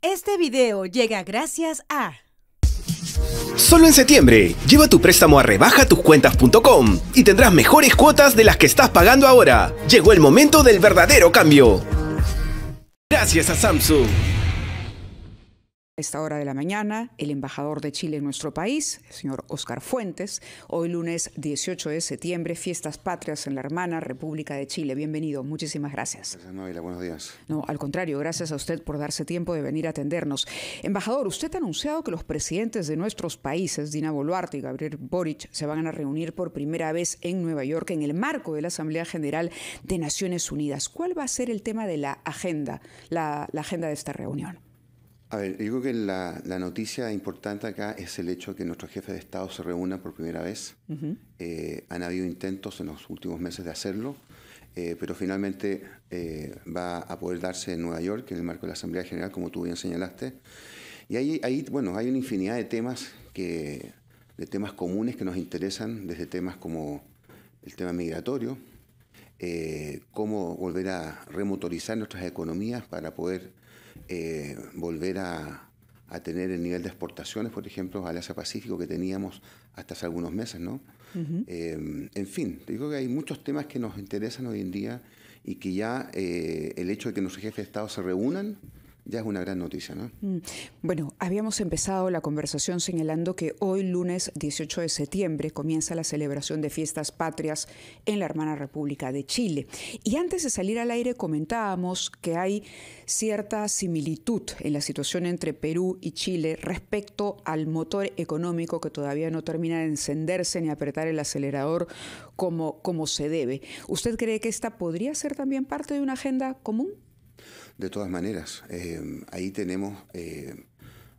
Este video llega gracias a... Solo en septiembre, lleva tu préstamo a rebajatuscuentas.com y tendrás mejores cuotas de las que estás pagando ahora. Llegó el momento del verdadero cambio. Gracias a Samsung esta hora de la mañana, el embajador de Chile en nuestro país, el señor Oscar Fuentes. Hoy lunes 18 de septiembre, fiestas patrias en la hermana República de Chile. Bienvenido, muchísimas gracias. Gracias, buenos días. No, al contrario, gracias a usted por darse tiempo de venir a atendernos. Embajador, usted ha anunciado que los presidentes de nuestros países, Dina Boluarte y Gabriel Boric, se van a reunir por primera vez en Nueva York en el marco de la Asamblea General de Naciones Unidas. ¿Cuál va a ser el tema de la agenda, la agenda de esta reunión? A ver, yo creo que la, noticia importante acá es el hecho de que nuestros jefes de Estado se reúnan por primera vez. Eh, han habido intentos en los últimos meses de hacerlo, eh, pero finalmente eh, va a poder darse en Nueva York, en el marco de la Asamblea General, como tú bien señalaste. Y ahí, ahí bueno, hay una infinidad de temas, que, de temas comunes que nos interesan, desde temas como el tema migratorio, cómo volver a remotorizar nuestras economías para poder eh, volver a, tener el nivel de exportaciones, por ejemplo, al Asia Pacífico que teníamos hasta hace algunos meses, ¿no? Eh, en fin, digo que hay muchos temas que nos interesan hoy en día y que ya eh, el hecho de que nuestros jefes de Estado se reúnan ya es una gran noticia, ¿no? Mm. Bueno, habíamos empezado la conversación señalando que hoy, lunes 18 de septiembre, comienza la celebración de fiestas patrias en la hermana República de Chile. Y antes de salir al aire comentábamos que hay cierta similitud en la situación entre Perú y Chile respecto al motor económico que todavía no termina de encenderse ni apretar el acelerador como, como se debe. ¿Usted cree que esta podría ser también parte de una agenda común? De todas maneras, eh, ahí tenemos, eh,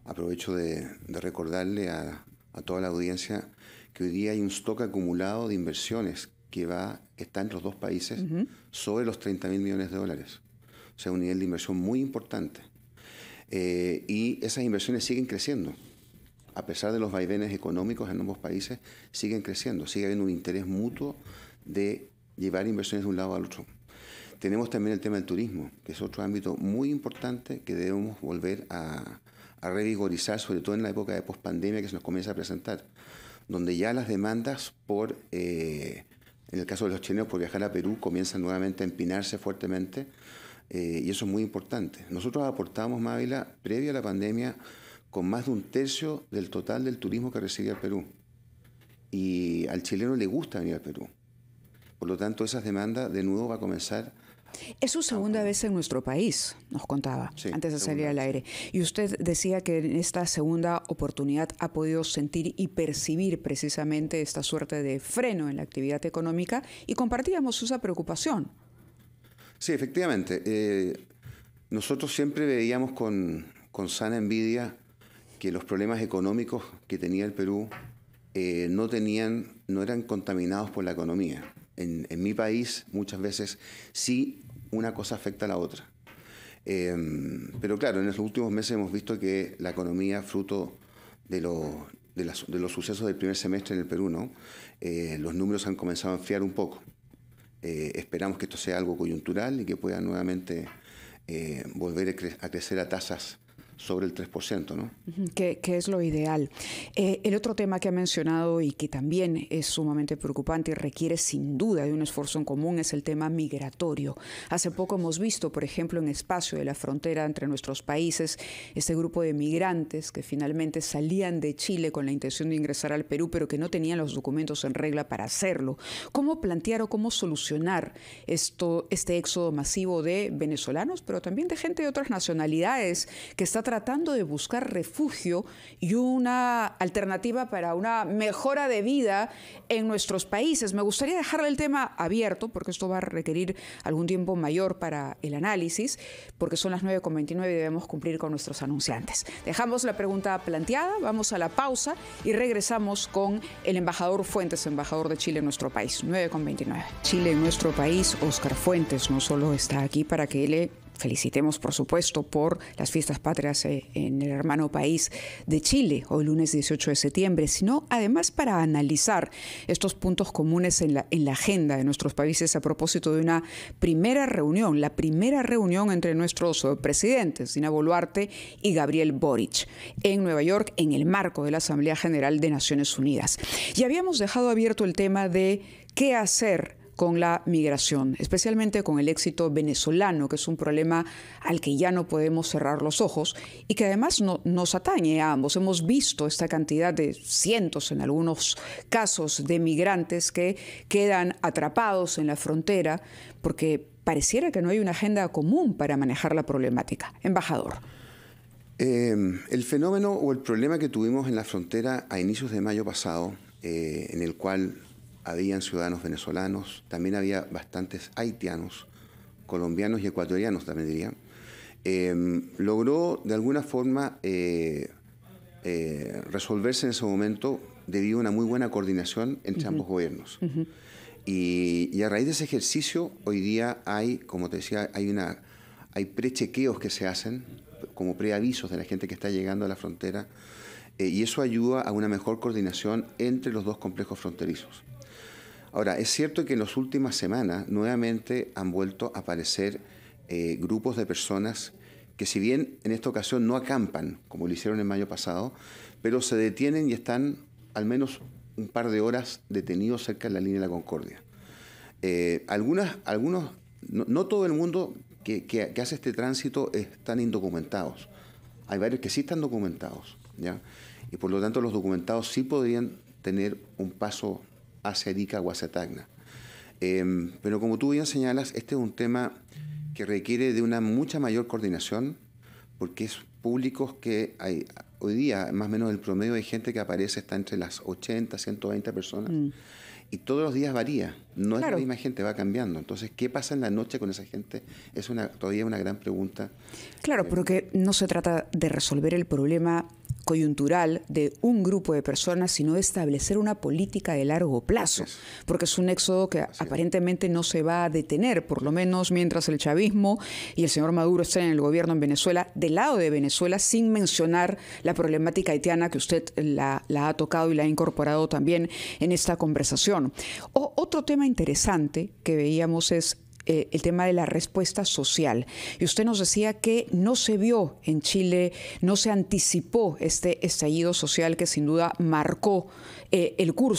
aprovecho de, recordarle a, toda la audiencia que hoy día hay un stock acumulado de inversiones que va, está en los dos países sobre los 30 mil millones de dólares. O sea, un nivel de inversión muy importante. Eh, y esas inversiones siguen creciendo. A pesar de los vaivenes económicos en ambos países, siguen creciendo. Sigue habiendo un interés mutuo de llevar inversiones de un lado al otro. Tenemos también el tema del turismo, que es otro ámbito muy importante que debemos volver a, revigorizar, sobre todo en la época de pospandemia que se nos comienza a presentar, donde ya las demandas por, eh, en el caso de los chilenos, por viajar a Perú comienzan nuevamente a empinarse fuertemente, eh, y eso es muy importante. Nosotros aportamos, Mávila, previo a la pandemia, con más de un tercio del total del turismo que recibía el Perú. Y al chileno le gusta venir al Perú. Por lo tanto, esas demandas de nuevo va a comenzar es su segunda vez en nuestro país, nos contaba antes de salir al aire. Y usted decía que en esta segunda oportunidad ha podido sentir y percibir precisamente esta suerte de freno en la actividad económica y compartíamos esa preocupación. Sí, efectivamente. Eh, nosotros siempre veíamos con sana envidia que los problemas económicos que tenía el Perú eh, no tenían, no eran contaminados por la economía. En, mi país, muchas veces, sí, una cosa afecta a la otra. Em, pero claro, en los últimos meses hemos visto que la economía, fruto de los sucesos del primer semestre en el Perú, eh, los números han comenzado a enfriar un poco. Eh, esperamos que esto sea algo coyuntural y que pueda nuevamente volver a, crecer a tasas sobre el 3%. ¿no? Que es lo ideal? Eh, el otro tema que ha mencionado y que también es sumamente preocupante y requiere sin duda de un esfuerzo en común es el tema migratorio. Hace poco hemos visto, por ejemplo, en Espacio de la Frontera entre nuestros países, este grupo de migrantes que finalmente salían de Chile con la intención de ingresar al Perú, pero que no tenían los documentos en regla para hacerlo. ¿Cómo plantear o cómo solucionar esto, este éxodo masivo de venezolanos, pero también de gente de otras nacionalidades que está tratando de buscar refugio y una alternativa para una mejora de vida en nuestros países. Me gustaría dejarle el tema abierto, porque esto va a requerir algún tiempo mayor para el análisis, porque son las 9.29 y debemos cumplir con nuestros anunciantes. Dejamos la pregunta planteada, vamos a la pausa y regresamos con el embajador Fuentes, embajador de Chile en nuestro país. 9.29. Chile en nuestro país, Oscar Fuentes no solo está aquí para que le felicitemos, por supuesto, por las fiestas patrias eh, en el hermano país de Chile, hoy lunes 18 de septiembre, sino además para analizar estos puntos comunes en la, agenda de nuestros países a propósito de una primera reunión, la primera reunión entre nuestros eh, presidentes, Dina Boluarte y Gabriel Boric, en Nueva York, en el marco de la Asamblea General de Naciones Unidas. Y habíamos dejado abierto el tema de qué hacer con la migración, especialmente con el éxito venezolano, que es un problema al que ya no podemos cerrar los ojos y que además nos atañe a ambos. Hemos visto esta cantidad de cientos, en algunos casos, de migrantes que quedan atrapados en la frontera porque pareciera que no hay una agenda común para manejar la problemática. Embajador. Em, el fenómeno o el problema que tuvimos en la frontera a inicios de mayo pasado, eh, en el cual habían ciudadanos venezolanos, también había bastantes haitianos, colombianos y ecuatorianos también diría. Em, logró de alguna forma eh, eh, resolverse en ese momento debido a una muy buena coordinación entre ambos gobiernos. y, a raíz de ese ejercicio, hoy día hay, como te decía, hay, una, hay prechequeos que se hacen como preavisos de la gente que está llegando a la frontera eh, y eso ayuda a una mejor coordinación entre los dos complejos fronterizos. Ahora, es cierto que en las últimas semanas nuevamente han vuelto a aparecer eh, grupos de personas que si bien en esta ocasión no acampan, como lo hicieron en mayo pasado, pero se detienen y están al menos un par de horas detenidos cerca de la línea de la Concordia. Eh, algunas, algunos, no, todo el mundo que, hace este tránsito están indocumentados. Hay varios que sí están documentados, ¿ya? Y por lo tanto los documentados sí podrían tener un paso hacia Arica Guasatagna. Eh, pero como tú bien señalas, este es un tema que requiere de una mucha mayor coordinación, porque es públicos que hay, hoy día, más o menos el promedio de gente que aparece está entre las 80, 120 personas. Mm. Y todos los días varía, no es la misma gente, va cambiando. Entonces, ¿qué pasa en la noche con esa gente? Es una, todavía una gran pregunta. Claro, eh, porque no se trata de resolver el problema coyuntural de un grupo de personas, sino establecer una política de largo plazo, porque es un éxodo que aparentemente no se va a detener, por lo menos mientras el chavismo y el señor Maduro estén en el gobierno en Venezuela, del lado de Venezuela, sin mencionar la problemática haitiana que usted eh, la, ha tocado y la ha incorporado también en esta conversación. otro tema interesante que veíamos es eh, el tema de la respuesta social. Y usted nos decía que no se vio en Chile, no se anticipó este estallido social que sin duda marcó eh, el curso